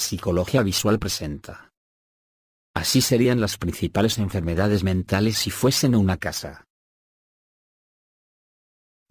Psicología visual presenta. Así serían las principales enfermedades mentales si fuesen una casa.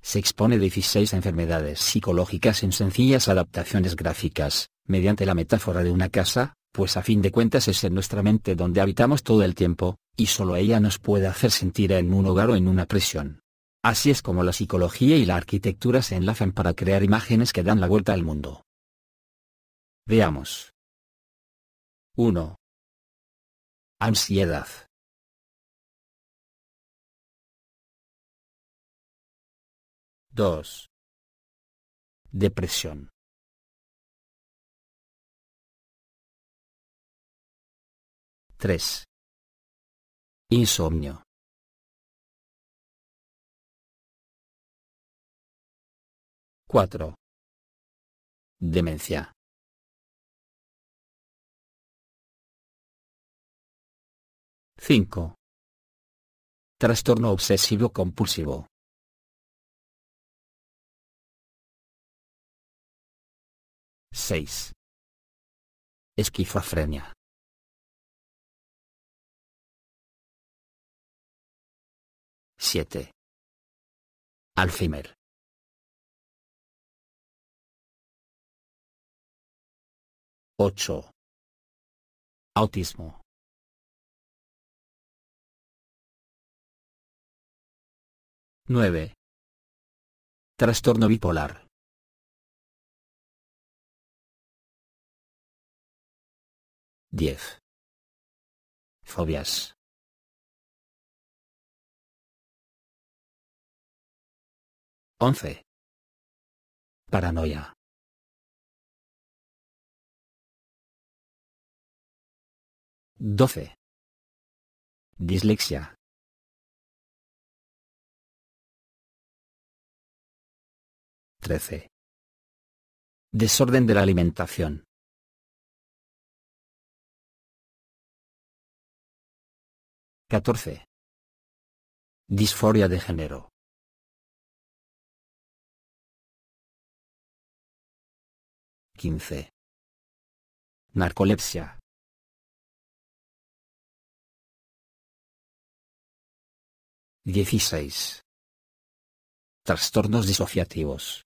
Se expone 16 enfermedades psicológicas en sencillas adaptaciones gráficas, mediante la metáfora de una casa, pues a fin de cuentas es en nuestra mente donde habitamos todo el tiempo, y solo ella nos puede hacer sentir en un hogar o en una prisión. Así es como la psicología y la arquitectura se enlazan para crear imágenes que dan la vuelta al mundo. Veamos. 1. Ansiedad. 2. Depresión. 3. Insomnio. 4. Demencia. 5. Trastorno obsesivo compulsivo. 6. Esquizofrenia. 7. Alzheimer. 8. Autismo. 9. Trastorno bipolar. 10. Fobias. 11. Paranoia. 12. Dislexia. 13. Desorden de la alimentación. 14. Disforia de género. 15. Narcolepsia. 16. Trastornos disociativos.